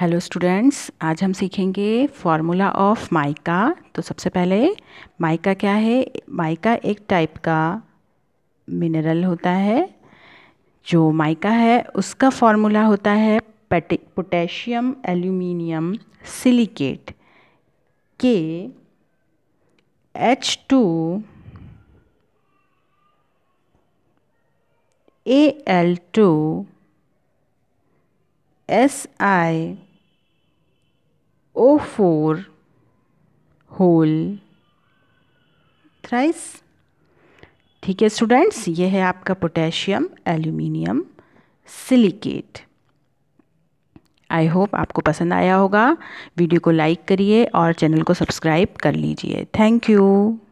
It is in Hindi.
हेलो स्टूडेंट्स आज हम सीखेंगे फार्मूला ऑफ माइका तो सबसे पहले माइका क्या है माइका एक टाइप का मिनरल होता है जो माइका है उसका फार्मूला होता है potassium aluminium silicate K H two A L two S I O four whole thrice ठीक है स्टूडेंट्स ये है आपका potassium aluminium silicate I hope आपको पसंद आया होगा वीडियो को लाइक करिए और चैनल को सब्सक्राइब कर लीजिए थैंक यू